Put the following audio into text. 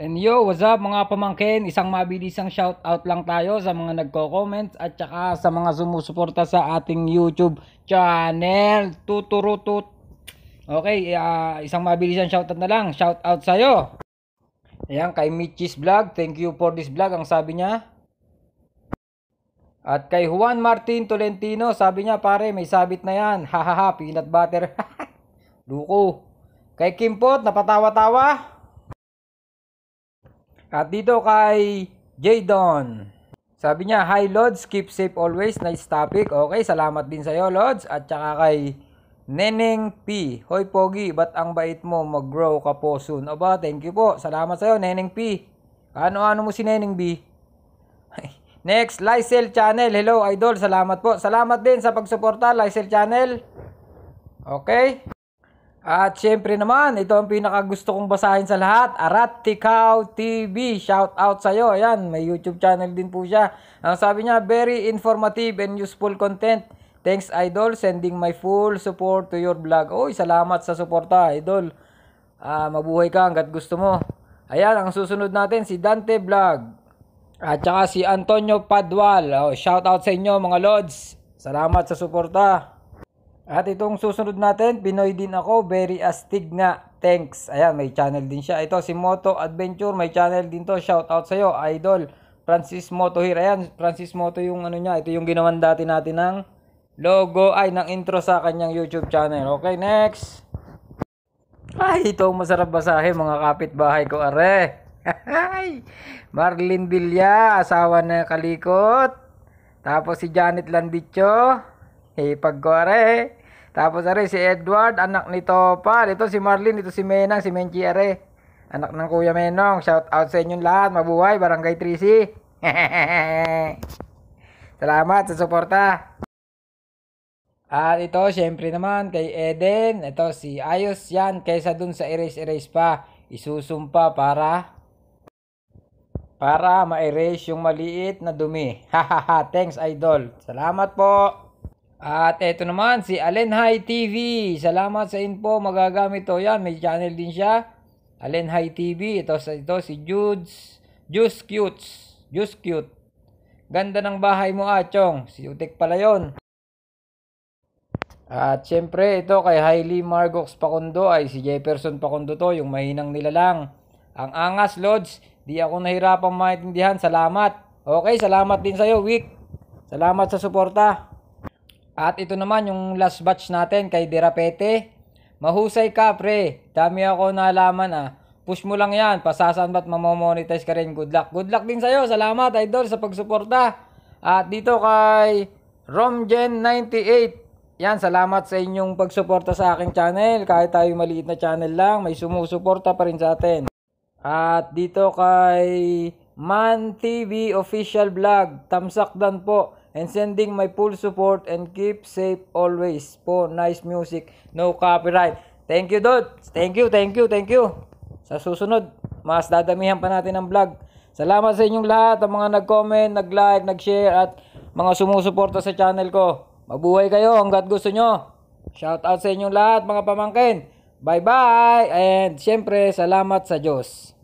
And yo, what's up mga pamangkin? Isang mabilisang shoutout lang tayo sa mga nagko-comments at saka sa mga sumusuporta sa ating YouTube channel. Tuturutut. Okay, uh, isang mabilisang shoutout na lang. Shoutout sa'yo. Ayan, kay Michis Vlog. Thank you for this vlog, ang sabi niya. At kay Juan Martin Tolentino, sabi niya, pare, may sabit na yan. Hahaha, peanut butter. Luko. Kay Kimpot, napatawa-tawa. At dito kay Jadon. Sabi niya, Hi Lods, keep safe always. Nice topic. Okay, salamat din sa'yo Lods. At saka kay Neneng P. Hoy Pogi, ba't ang bait mo? Mag-grow ka po soon. Aba, thank you po. Salamat sa'yo Neneng P. Ano-ano mo si Neneng B? Next, Lysel Channel. Hello Idol, salamat po. Salamat din sa pagsuporta Lysel Channel. Okay. At syempre naman, ito ang pinakagusto kong basahin sa lahat, Arat Tikaw TV. Shout out sa iyo. Ayan, may YouTube channel din po siya. Ang sabi niya, very informative and useful content. Thanks idol, sending my full support to your vlog. Oy, salamat sa suporta, idol. Ah, mabuhay ka hangga't gusto mo. Ayan, ang susunod natin si Dante Vlog. At saka si Antonio Padwal. Oh, shout out sa inyo mga lords. Salamat sa suporta. At itong susunod natin, Pinoy din ako, very astig nga. Thanks. Ayan, may channel din siya. Ito si Moto Adventure, may channel din to. Shout out sa iyo, idol. Francis Moto here. Ayan, Francis Moto yung ano niya. Ito yung ginawan dati natin ng logo ay ng intro sa kanyang YouTube channel. Okay, next. Ay, ito masarap basahin mga kapitbahay ko, are. Marlin Villa, asawa na kalikot. Tapos si Janet Landicho. Ipagkore. Tapos are si Edward, anak ni Topa. Ito si Marlin, ito si Menang, si Menchi are. Anak ng Kuya Menong. Shout out sa inyong lahat. Mabuhay, Barangay 3C. Salamat sa suporta. At ito, syempre naman, kay Eden. Ito, si Ayos yan. Kaysa dun sa erase-erase pa, isusumpa para para ma-erase yung maliit na dumi. Hahaha, thanks idol. Salamat po. At ito naman si Allen High TV. Salamat sa info. Magagamit to yan. May channel din siya. Allen High TV. Ito, ito si Judes. Juice Cutes. Juice Cute. Ganda ng bahay mo, Achong. Ah, si Utek pala yon. At syempre, ito kay Hailey Margox Pakundo ay si Jefferson Pakundo to. Yung mahinang nila lang. Ang angas, Lodge. Di ako nahirapang maintindihan. Salamat. Okay, salamat din sa'yo, Wick. Salamat sa suporta. At ito naman yung last batch natin kay Derapete. Mahusay ka pre. Dami ako nalaman ah. Push mo lang yan. Pasasan ba't mamomonetize ka rin. Good luck. Good luck din sa'yo. Salamat idol sa pagsuporta. At dito kay Romgen98. Yan, salamat sa inyong pagsuporta sa aking channel. Kahit tayo maliit na channel lang, may sumusuporta pa rin sa atin. At dito kay Man TV Official Vlog, tamsak dan po and sending my full support and keep safe always po nice music no copyright thank you Dot thank you thank you thank you sa susunod mas dadamihan pa natin ang vlog salamat sa inyong lahat ang mga nag-comment nag-like nag-share at mga sumusuporta sa channel ko mabuhay kayo hanggat gusto nyo shout out sa inyong lahat mga pamangkin bye bye and syempre salamat sa Diyos